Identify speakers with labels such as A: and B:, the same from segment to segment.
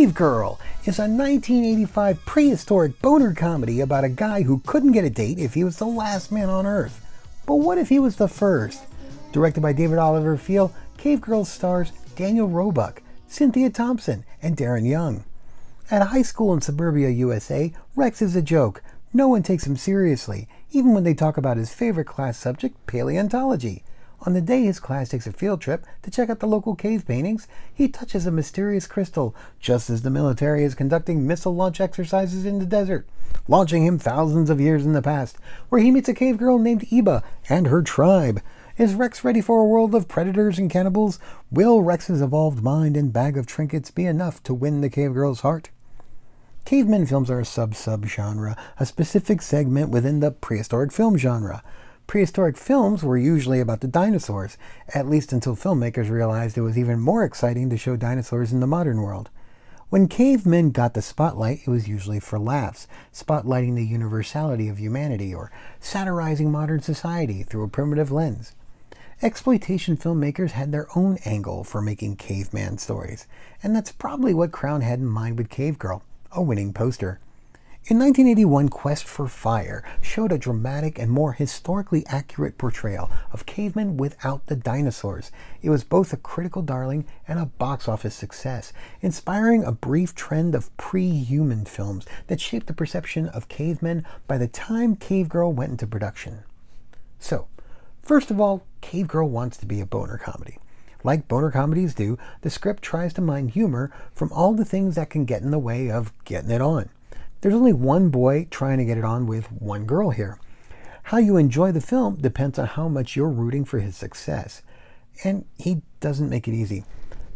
A: Cave Girl is a 1985 prehistoric boner comedy about a guy who couldn't get a date if he was the last man on Earth. But what if he was the first? Directed by David Oliver Field, Cave Girl stars Daniel Roebuck, Cynthia Thompson, and Darren Young. At a high school in suburbia USA, Rex is a joke. No one takes him seriously, even when they talk about his favorite class subject, paleontology. On the day his class takes a field trip to check out the local cave paintings, he touches a mysterious crystal just as the military is conducting missile launch exercises in the desert, launching him thousands of years in the past, where he meets a cave girl named Iba and her tribe. Is Rex ready for a world of predators and cannibals? Will Rex's evolved mind and bag of trinkets be enough to win the cave girl's heart? Caveman films are a sub sub genre, a specific segment within the prehistoric film genre. Prehistoric films were usually about the dinosaurs, at least until filmmakers realized it was even more exciting to show dinosaurs in the modern world. When cavemen got the spotlight, it was usually for laughs, spotlighting the universality of humanity or satirizing modern society through a primitive lens. Exploitation filmmakers had their own angle for making caveman stories, and that's probably what Crown had in mind with Cave Girl, a winning poster. In 1981, Quest for Fire showed a dramatic and more historically accurate portrayal of cavemen without the dinosaurs. It was both a critical darling and a box office success, inspiring a brief trend of pre-human films that shaped the perception of cavemen by the time Cave Girl went into production. So, first of all, Cave Girl wants to be a boner comedy. Like boner comedies do, the script tries to mine humor from all the things that can get in the way of getting it on. There's only one boy trying to get it on with one girl here. How you enjoy the film depends on how much you're rooting for his success, and he doesn't make it easy.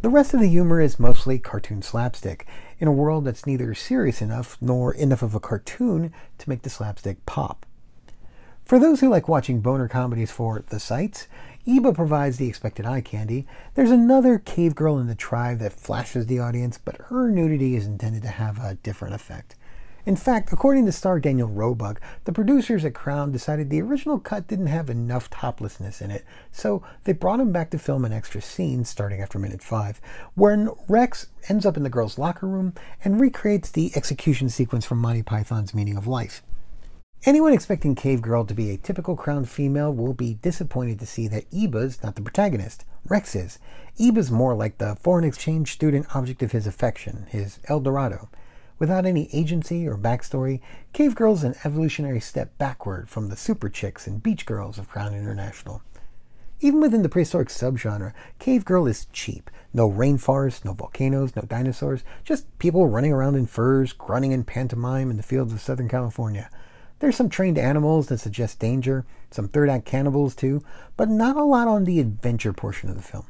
A: The rest of the humor is mostly cartoon slapstick, in a world that's neither serious enough nor enough of a cartoon to make the slapstick pop. For those who like watching boner comedies for the sights, Eba provides the expected eye candy. There's another cave girl in the tribe that flashes the audience, but her nudity is intended to have a different effect. In fact, according to star Daniel Roebuck, the producers at Crown decided the original cut didn't have enough toplessness in it, so they brought him back to film an extra scene starting after minute 5, when Rex ends up in the girls' locker room and recreates the execution sequence from Monty Python's Meaning of Life. Anyone expecting Cave Girl to be a typical crowned female will be disappointed to see that Eba's not the protagonist. Rex is. Eba's more like the foreign exchange student object of his affection, his El Dorado. Without any agency or backstory, Cave Girl is an evolutionary step backward from the super chicks and beach girls of Crown International. Even within the prehistoric subgenre, Cave Girl is cheap. No rainforests, no volcanoes, no dinosaurs, just people running around in furs, grunting in pantomime in the fields of Southern California. There's some trained animals that suggest danger, some third act cannibals too, but not a lot on the adventure portion of the film.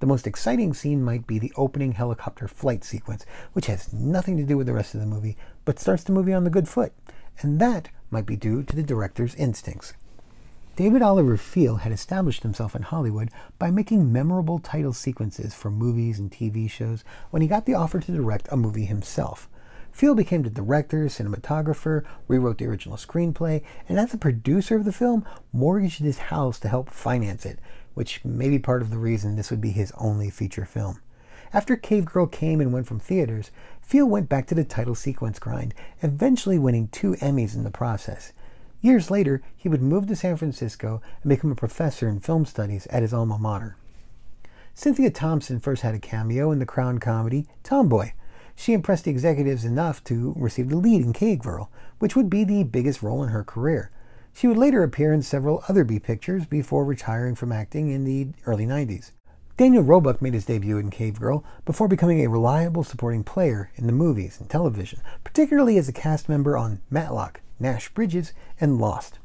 A: The most exciting scene might be the opening helicopter flight sequence, which has nothing to do with the rest of the movie, but starts the movie on the good foot. And that might be due to the director's instincts. David Oliver Field had established himself in Hollywood by making memorable title sequences for movies and TV shows when he got the offer to direct a movie himself. Field became the director, cinematographer, rewrote the original screenplay, and as a producer of the film, mortgaged his house to help finance it, which may be part of the reason this would be his only feature film. After Cave Girl came and went from theaters, Field went back to the title sequence grind, eventually winning two Emmys in the process. Years later, he would move to San Francisco and become a professor in film studies at his alma mater. Cynthia Thompson first had a cameo in the Crown comedy Tomboy. She impressed the executives enough to receive the lead in Cave Girl, which would be the biggest role in her career. She would later appear in several other B pictures before retiring from acting in the early 90s. Daniel Roebuck made his debut in Cave Girl before becoming a reliable supporting player in the movies and television, particularly as a cast member on Matlock, Nash Bridges, and Lost.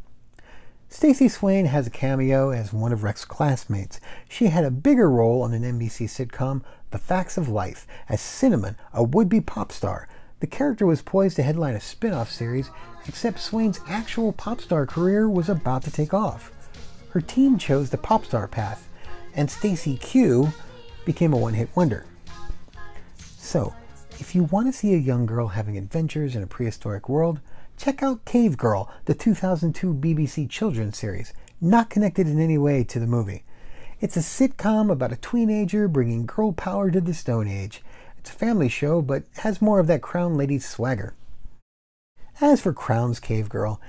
A: Stacey Swain has a cameo as one of Rex's classmates. She had a bigger role on an NBC sitcom, The Facts of Life, as Cinnamon, a would-be pop star, the character was poised to headline a spin off series, except Swain's actual pop star career was about to take off. Her team chose the pop star path, and Stacy Q became a one hit wonder. So, if you want to see a young girl having adventures in a prehistoric world, check out Cave Girl, the 2002 BBC children's series, not connected in any way to the movie. It's a sitcom about a teenager bringing girl power to the Stone Age. It's a family show, but has more of that crown lady swagger. As for Crown's Cave Girl,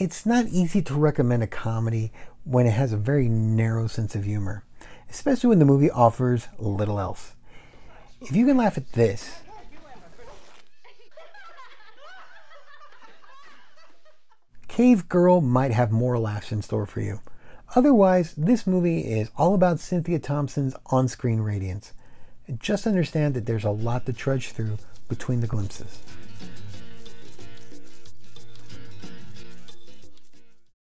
A: it's not easy to recommend a comedy when it has a very narrow sense of humor, especially when the movie offers little else. If you can laugh at this, Cave Girl might have more laughs in store for you. Otherwise, this movie is all about Cynthia Thompson's on screen radiance and just understand that there's a lot to trudge through between the glimpses.